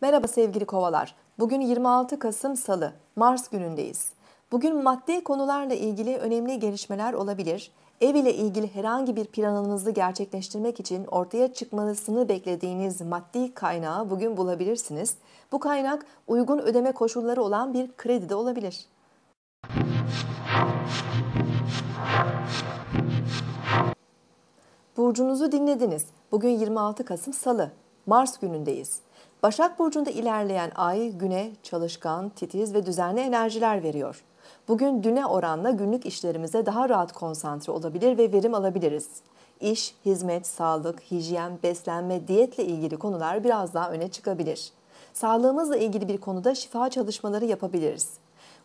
Merhaba sevgili kovalar. Bugün 26 Kasım Salı, Mars günündeyiz. Bugün maddi konularla ilgili önemli gelişmeler olabilir. Ev ile ilgili herhangi bir planınızı gerçekleştirmek için ortaya çıkmasını beklediğiniz maddi kaynağı bugün bulabilirsiniz. Bu kaynak uygun ödeme koşulları olan bir kredi de olabilir. Burcunuzu dinlediniz. Bugün 26 Kasım Salı, Mars günündeyiz. Başak Burcu'nda ilerleyen ay güne çalışkan, titiz ve düzenli enerjiler veriyor. Bugün düne oranla günlük işlerimize daha rahat konsantre olabilir ve verim alabiliriz. İş, hizmet, sağlık, hijyen, beslenme, diyetle ilgili konular biraz daha öne çıkabilir. Sağlığımızla ilgili bir konuda şifa çalışmaları yapabiliriz.